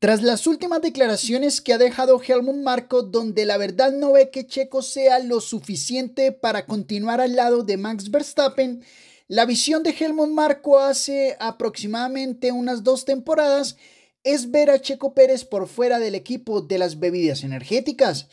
Tras las últimas declaraciones que ha dejado Helmut Marco, donde la verdad no ve que Checo sea lo suficiente para continuar al lado de Max Verstappen, la visión de Helmut Marco hace aproximadamente unas dos temporadas es ver a Checo Pérez por fuera del equipo de las bebidas energéticas.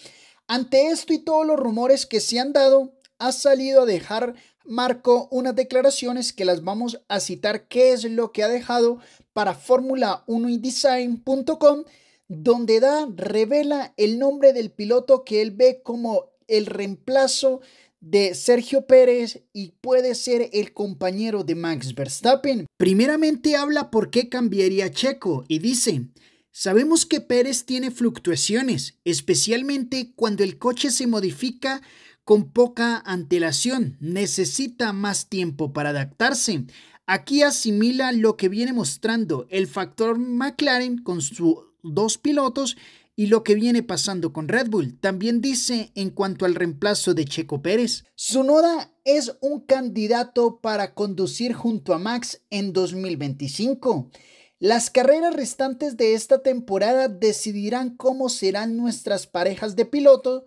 Ante esto y todos los rumores que se han dado, ha salido a dejar Marco unas declaraciones que las vamos a citar qué es lo que ha dejado para Fórmula1 donde da, revela el nombre del piloto que él ve como el reemplazo de Sergio Pérez y puede ser el compañero de Max Verstappen. Primeramente habla por qué cambiaría Checo y dice, sabemos que Pérez tiene fluctuaciones, especialmente cuando el coche se modifica con poca antelación, necesita más tiempo para adaptarse. Aquí asimila lo que viene mostrando el factor McLaren con sus dos pilotos y lo que viene pasando con Red Bull. También dice en cuanto al reemplazo de Checo Pérez. Sonoda es un candidato para conducir junto a Max en 2025. Las carreras restantes de esta temporada decidirán cómo serán nuestras parejas de pilotos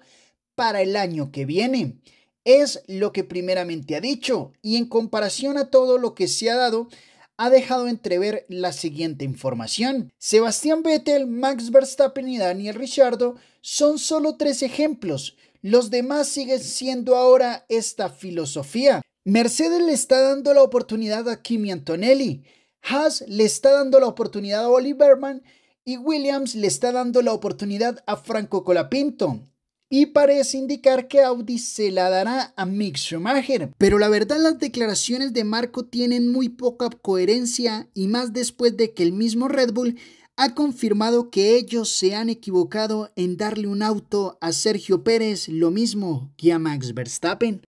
para el año que viene. Es lo que primeramente ha dicho y en comparación a todo lo que se ha dado, ha dejado entrever la siguiente información. Sebastián Vettel, Max Verstappen y Daniel Ricciardo son solo tres ejemplos. Los demás siguen siendo ahora esta filosofía. Mercedes le está dando la oportunidad a Kimi Antonelli, Haas le está dando la oportunidad a Oliverman y Williams le está dando la oportunidad a Franco Colapinto y parece indicar que Audi se la dará a Mick Schumacher. Pero la verdad las declaraciones de Marco tienen muy poca coherencia y más después de que el mismo Red Bull ha confirmado que ellos se han equivocado en darle un auto a Sergio Pérez, lo mismo que a Max Verstappen.